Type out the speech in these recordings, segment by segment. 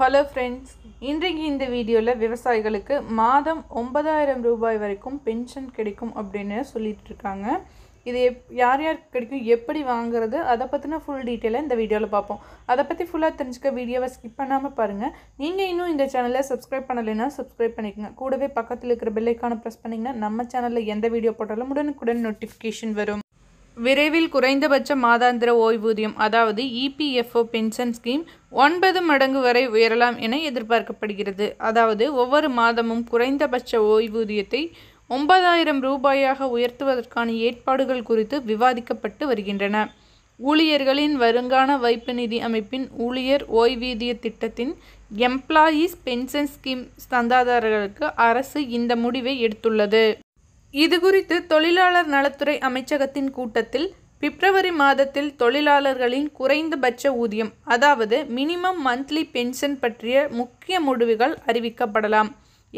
hello friends இன்றைக்கு இந்த வீடியோவில் விவசாயிகளுக்கு மாதம் ஒன்பதாயிரம் ரூபாய் வரைக்கும் பென்ஷன் கிடைக்கும் அப்படின்னு சொல்லிட்டு இருக்காங்க இது எப் யார் யார் கிடைக்கும் எப்படி வாங்குறது அதை பற்றின ஃபுல் டீட்டெயிலாக இந்த வீடியோவில் பார்ப்போம் அதை பற்றி ஃபுல்லாக தெரிஞ்சுக்க வீடியோவை ஸ்கிப் பண்ணாமல் பாருங்கள் நீங்கள் இன்னும் இந்த சேனலில் சப்ஸ்கிரைப் பண்ணலைன்னா சப்ஸ்கிரைப் பண்ணிக்கோங்க கூடவே பக்கத்தில் இருக்கிற பெல்லைக்கான ப்ரெஸ் பண்ணிங்கன்னா நம்ம சேனலில் எந்த வீடியோ போட்டாலும் உடனுக்குடன் நோட்டிஃபிகேஷன் வரும் விரைவில் குறைந்தபட்ச மாதாந்திர ஓய்வூதியம் அதாவது இபிஎஃப்ஓ பென்ஷன் ஸ்கீம் ஒன்பது மடங்கு வரை உயரலாம் என எதிர்பார்க்கப்படுகிறது அதாவது ஒவ்வொரு மாதமும் குறைந்தபட்ச ஓய்வூதியத்தை ஒன்பதாயிரம் ரூபாயாக உயர்த்துவதற்கான ஏற்பாடுகள் குறித்து விவாதிக்கப்பட்டு வருகின்றன ஊழியர்களின் வருங்கான வைப்பு நிதி அமைப்பின் ஊழியர் ஓய்வூதிய திட்டத்தின் எம்ப்ளாயீஸ் பென்ஷன் ஸ்கீம் சந்தாதாரர்களுக்கு அரசு இந்த முடிவை எடுத்துள்ளது இதுகுறித்து தொழிலாளர் நலத்துறை அமைச்சகத்தின் கூட்டத்தில் பிப்ரவரி மாதத்தில் தொழிலாளர்களின் குறைந்தபட்ச ஊதியம் அதாவது மினிமம் மந்த்லி பென்ஷன் பற்றிய முக்கிய முடிவுகள் அறிவிக்கப்படலாம்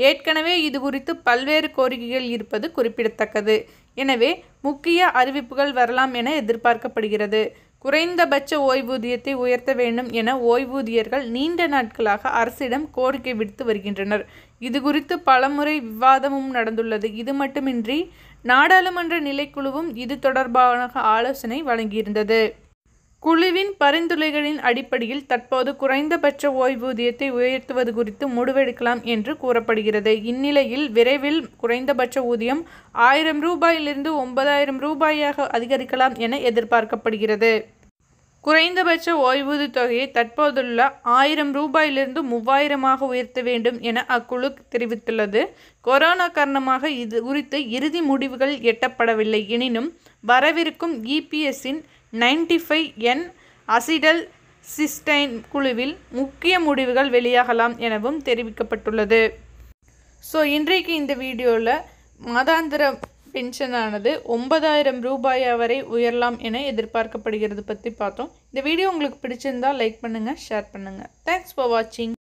ஏற்கனவே இது குறித்து பல்வேறு கோரிக்கைகள் இருப்பது குறிப்பிடத்தக்கது எனவே முக்கிய அறிவிப்புகள் வரலாம் என எதிர்பார்க்கப்படுகிறது குறைந்தபட்ச ஓய்வூதியத்தை உயர்த்த வேண்டும் என ஓய்வூதியர்கள் நீண்ட நாட்களாக அரசிடம் கோரிக்கை விடுத்து வருகின்றனர் இது குறித்து பலமுறை விவாதமும் நடந்துள்ளது இது மட்டுமின்றி நாடாளுமன்ற நிலைக்குழுவும் இது தொடர்பான ஆலோசனை வழங்கியிருந்தது குழுவின் பரிந்துரைகளின் அடிப்படையில் தற்போது குறைந்தபட்ச ஓய்வூதியத்தை உயர்த்துவது குறித்து முடிவெடுக்கலாம் என்று கூறப்படுகிறது இந்நிலையில் விரைவில் குறைந்தபட்ச ஊதியம் ஆயிரம் ரூபாயிலிருந்து ஒன்பதாயிரம் ரூபாயாக அதிகரிக்கலாம் என எதிர்பார்க்கப்படுகிறது குறைந்தபட்ச ஓய்வூதிய தொகையை தற்போதுள்ள ஆயிரம் ரூபாயிலிருந்து மூவாயிரமாக உயர்த்த வேண்டும் என அக்குழு தெரிவித்துள்ளது கொரோனா காரணமாக இது குறித்து இறுதி முடிவுகள் எட்டப்படவில்லை எனினும் வரவிருக்கும் இபிஎஸ்ஸின் ninety five N acetyl cysteine குழுவில் முக்கிய முடிவுகள் வெளியாகலாம் எனவும் தெரிவிக்கப்பட்டுள்ளது ஸோ இன்றைக்கு இந்த வீடியோவில் மாதாந்திர பென்ஷனானது ஒன்பதாயிரம் ரூபாய் வரை உயரலாம் என எதிர்பார்க்கப்படுகிறது பற்றி பார்த்தோம் இந்த வீடியோ உங்களுக்கு பிடிச்சிருந்தால் லைக் பண்ணுங்கள் ஷேர் பண்ணுங்கள் தேங்க்ஸ் ஃபார் வாட்சிங்